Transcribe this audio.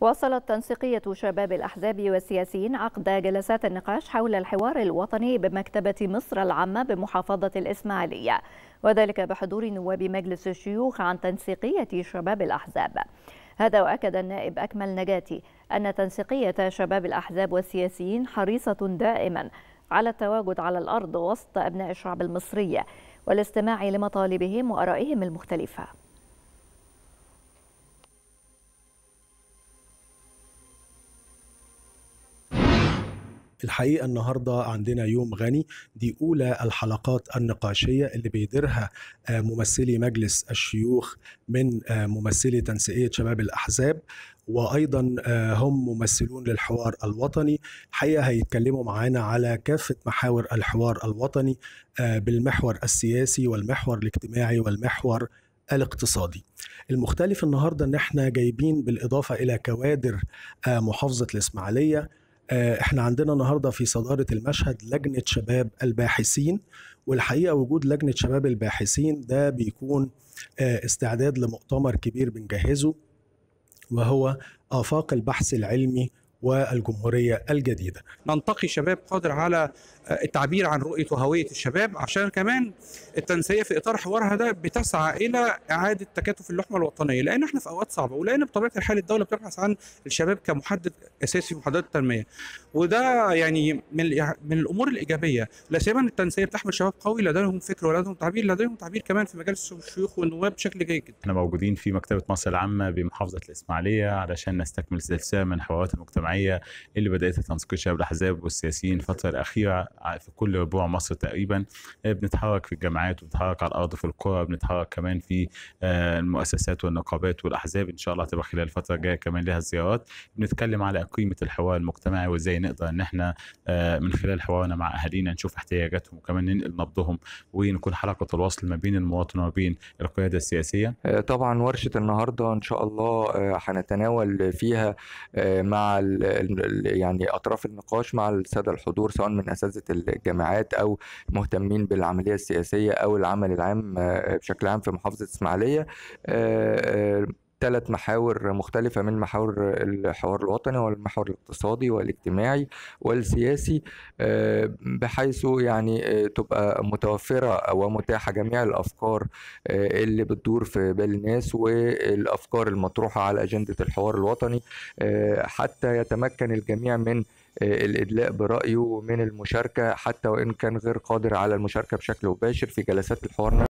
واصلت تنسيقية شباب الأحزاب والسياسيين عقد جلسات النقاش حول الحوار الوطني بمكتبة مصر العامة بمحافظة الإسماعيلية وذلك بحضور نواب مجلس الشيوخ عن تنسيقية شباب الأحزاب هذا وأكد النائب أكمل نجاتي أن تنسيقية شباب الأحزاب والسياسيين حريصة دائما على التواجد على الأرض وسط أبناء الشعب المصري والاستماع لمطالبهم وأرائهم المختلفة الحقيقه النهارده عندنا يوم غني دي اولى الحلقات النقاشيه اللي بيديرها آه، ممثلي مجلس الشيوخ من آه، ممثلي تنسيقيه شباب الاحزاب وايضا آه، هم ممثلون للحوار الوطني الحقيقه هيتكلموا معانا على كافه محاور الحوار الوطني بالمحور السياسي والمحور الاجتماعي والمحور الاقتصادي المختلف النهارده ان احنا جايبين بالاضافه الى كوادر محافظه الاسماعيليه آه، احنا عندنا النهارده في صداره المشهد لجنه شباب الباحثين والحقيقه وجود لجنه شباب الباحثين ده بيكون آه، استعداد لمؤتمر كبير بنجهزه وهو آفاق البحث العلمي والجمهورية الجديدة ننتقي شباب قادر على آه، التعبير عن رؤية وهوية الشباب عشان كمان التنسية في إطار حوارها ده بتسعى إلى إعادة تكاتف اللحمة الوطنية لأن إحنا في أوقات صعبة ولأن بطبيعة الحال الدولة بتبحث عن الشباب كمحدد أساسي في محددات التنمية وده يعني من يعني من الأمور الإيجابية لا سيما التنسية بتحمل شباب قوي لديهم فكر ولديهم تعبير لديهم تعبير كمان في مجال الشيوخ والنواب بشكل جيد إحنا موجودين في مكتبة مصر العامة بمحافظة الإسماعيلية علشان نستكمل سلسلة من حوارات المجتمع الجمعيه اللي بدات تنسقطها بالاحزاب والسياسيين الفتره الاخيره في كل ربوع مصر تقريبا آه، بنتحرك في الجامعات وبنتحرك على الارض في القرى بنتحرك كمان في آه، المؤسسات والنقابات والاحزاب ان شاء الله هتبقى خلال الفتره الجايه كمان لها زيارات بنتكلم على قيمه الحوار المجتمعي وازاي نقدر ان احنا آه، من خلال حوارنا مع اهالينا نشوف احتياجاتهم وكمان ننقل نبضهم ونكون حلقه الوصل ما بين المواطن وما بين القياده السياسيه طبعا ورشه النهارده ان شاء الله هنتناول فيها مع يعني اطراف النقاش مع الساده الحضور سواء من اساتذه الجامعات او مهتمين بالعمليه السياسيه او العمل العام آه، بشكل عام في محافظه اسماعيليه آه، آه، ثلاث محاور مختلفة من محاور الحوار الوطني والمحور الاقتصادي والاجتماعي والسياسي آه، بحيث يعني آه، تبقى متوفرة ومتاحة جميع الأفكار آه، اللي بتدور في بال الناس والأفكار المطروحة على أجندة الحوار الوطني حتى يتمكن الجميع من الادلاء برايه ومن المشاركه حتى وان كان غير قادر على المشاركه بشكل مباشر في جلسات الحوار